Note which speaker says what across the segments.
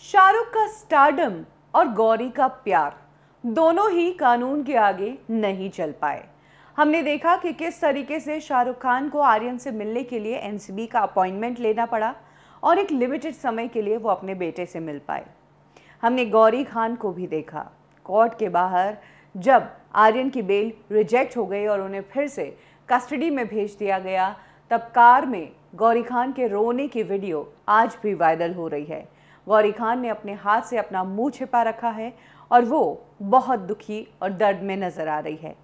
Speaker 1: शाहरुख का स्टार्डम और गौरी का प्यार दोनों ही कानून के आगे नहीं चल पाए हमने देखा कि किस तरीके से शाहरुख खान को आर्यन से मिलने के लिए एनसीबी का अपॉइंटमेंट लेना पड़ा और एक लिमिटेड समय के लिए वो अपने बेटे से मिल पाए हमने गौरी खान को भी देखा कोर्ट के बाहर जब आर्यन की बेल रिजेक्ट हो गई और उन्हें फिर से कस्टडी में भेज दिया गया तब कार में गौरी खान के रोने की वीडियो आज भी वायरल हो रही है गौरी खान ने अपने हाथ से अपना मुंह छिपा रखा है और वो बहुत दुखी और दर्द में नजर आ रही है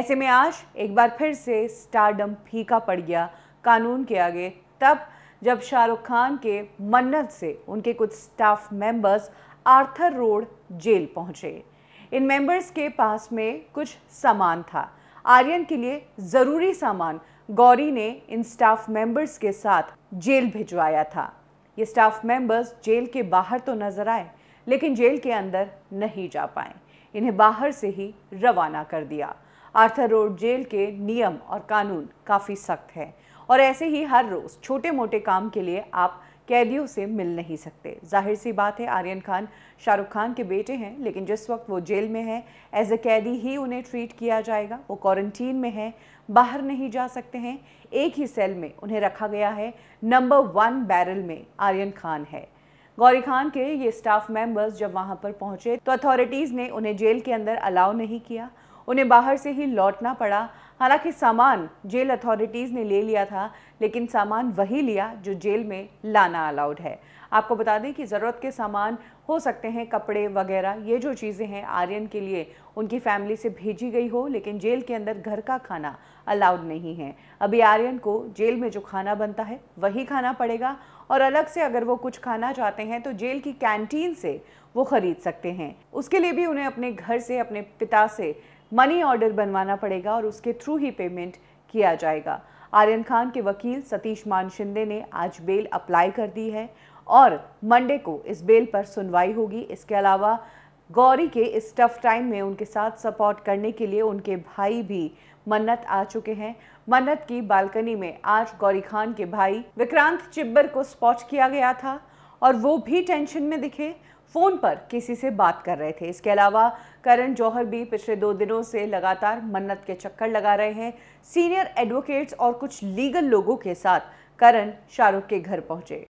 Speaker 1: ऐसे में आज एक बार फिर से स्टारडम फीका पड़ गया कानून के आगे तब जब शाहरुख खान के मन्नत से उनके कुछ staff members Arthur road jail पहुंचे इन मेंबर्स के पास में कुछ सामान था आर्यन के लिए ज़रूरी सामान गौरी ने इन स्टाफ मेंबर्स के साथ जेल भिजवाया था ये स्टाफ मेंबर्स जेल के बाहर तो नजर आए लेकिन जेल के अंदर नहीं जा पाए इन्हें बाहर से ही रवाना कर दिया आर्थर रोड जेल के नियम और कानून काफ़ी सख्त है और ऐसे ही हर रोज़ छोटे मोटे काम के लिए आप कैदियों से मिल नहीं सकते जाहिर सी बात है आर्यन खान शाहरुख खान के बेटे हैं लेकिन जिस वक्त वो जेल में हैं एज ए कैदी ही उन्हें ट्रीट किया जाएगा वो क्वारंटीन में हैं बाहर नहीं जा सकते हैं एक ही सेल में उन्हें रखा गया है नंबर वन बैरल में आर्यन खान है गौरी खान के ये स्टाफ मेंबर्स जब वहाँ पर पहुँचे तो अथॉरिटीज़ ने उन्हें जेल के अंदर अलाउ नहीं किया उन्हें बाहर से ही लौटना पड़ा हालांकि सामान जेल अथॉरिटीज़ ने ले लिया था लेकिन सामान वही लिया जो जेल में लाना अलाउड है आपको बता दें कि ज़रूरत के सामान हो सकते हैं कपड़े वगैरह ये जो चीज़ें हैं आर्यन के लिए उनकी फैमिली से भेजी गई हो लेकिन जेल के अंदर घर का खाना अलाउड नहीं है अभी आर्यन को जेल में जो खाना बनता है वही खाना पड़ेगा और अलग से अगर वो कुछ खाना चाहते हैं तो जेल की कैंटीन से वो ख़रीद सकते हैं उसके लिए भी उन्हें अपने घर से अपने पिता से मनी ऑर्डर बनवाना पड़ेगा और उसके थ्रू ही पेमेंट किया जाएगा आर्यन खान के वकील सतीश मान शिंदे ने आज बेल अप्लाई कर दी है और मंडे को इस बेल पर सुनवाई होगी इसके अलावा गौरी के इस टफ टाइम में उनके साथ सपोर्ट करने के लिए उनके भाई भी मन्नत आ चुके हैं मन्नत की बालकनी में आज गौरी खान के भाई विक्रांत चिब्बर को स्पॉट किया गया था और वो भी टेंशन में दिखे फ़ोन पर किसी से बात कर रहे थे इसके अलावा करण जौहर भी पिछले दो दिनों से लगातार मन्नत के चक्कर लगा रहे हैं सीनियर एडवोकेट्स और कुछ लीगल लोगों के साथ करण शाहरुख के घर पहुंचे